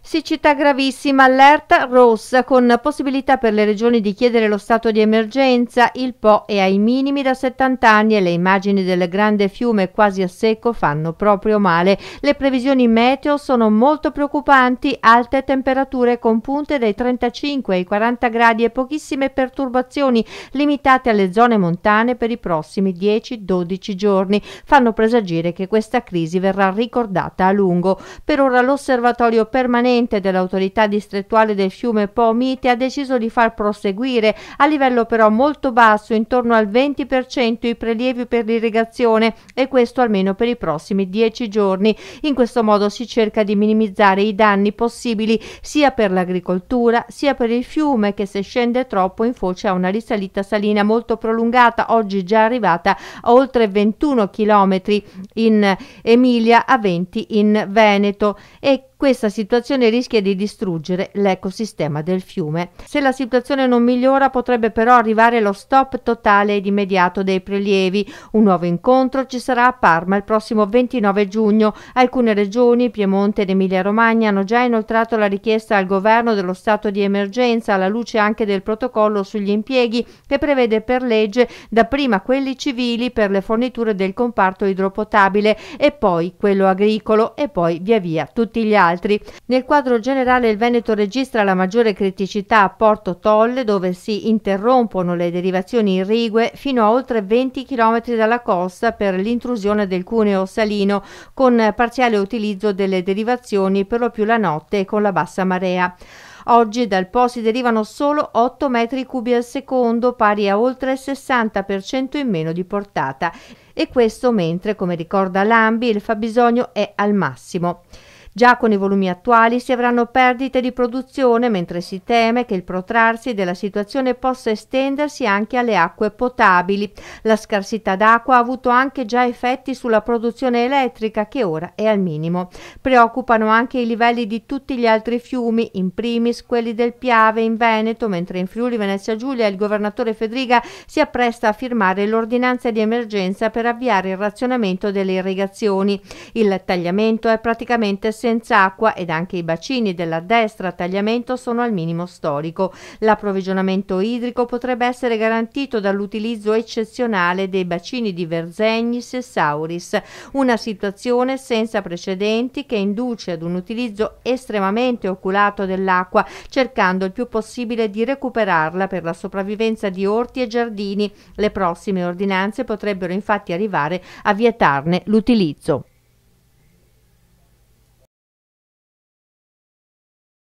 Siccità gravissima, allerta rossa con possibilità per le regioni di chiedere lo stato di emergenza, il Po è ai minimi da 70 anni e le immagini del grande fiume quasi a secco fanno proprio male. Le previsioni meteo sono molto preoccupanti, alte temperature con punte dai 35 ai 40 gradi e pochissime perturbazioni limitate alle zone montane per i prossimi 10-12 giorni fanno presagire che questa crisi verrà ricordata a lungo. Per ora l'osservatorio permanente permanente dell'autorità distrettuale del fiume Po Mite ha deciso di far proseguire a livello però molto basso, intorno al 20% i prelievi per l'irrigazione e questo almeno per i prossimi 10 giorni. In questo modo si cerca di minimizzare i danni possibili sia per l'agricoltura sia per il fiume che se scende troppo infocia una risalita salina molto prolungata, oggi già arrivata a oltre 21 km in Emilia, a 20 in Veneto e questa situazione rischia di distruggere l'ecosistema del fiume. Se la situazione non migliora potrebbe però arrivare lo stop totale ed immediato dei prelievi. Un nuovo incontro ci sarà a Parma il prossimo 29 giugno. Alcune regioni, Piemonte ed Emilia-Romagna, hanno già inoltrato la richiesta al governo dello stato di emergenza alla luce anche del protocollo sugli impieghi che prevede per legge dapprima quelli civili per le forniture del comparto idropotabile e poi quello agricolo e poi via via tutti gli altri altri. Nel quadro generale il Veneto registra la maggiore criticità a Porto Tolle dove si interrompono le derivazioni irrigue fino a oltre 20 km dalla costa per l'intrusione del cuneo salino con parziale utilizzo delle derivazioni per lo più la notte e con la bassa marea. Oggi dal Po si derivano solo 8 metri cubi al secondo, pari a oltre il 60% in meno di portata. E questo mentre, come ricorda Lambi, il fabbisogno è al massimo. Già con i volumi attuali si avranno perdite di produzione mentre si teme che il protrarsi della situazione possa estendersi anche alle acque potabili. La scarsità d'acqua ha avuto anche già effetti sulla produzione elettrica che ora è al minimo. Preoccupano anche i livelli di tutti gli altri fiumi, in primis quelli del Piave in Veneto, mentre in Friuli Venezia Giulia il governatore Fedriga si appresta a firmare l'ordinanza di emergenza per avviare il razionamento delle irrigazioni. Il tagliamento è praticamente semplice senza acqua ed anche i bacini della destra a tagliamento sono al minimo storico. L'approvvigionamento idrico potrebbe essere garantito dall'utilizzo eccezionale dei bacini di Verzegnis e Sauris, una situazione senza precedenti che induce ad un utilizzo estremamente oculato dell'acqua, cercando il più possibile di recuperarla per la sopravvivenza di orti e giardini. Le prossime ordinanze potrebbero infatti arrivare a vietarne l'utilizzo.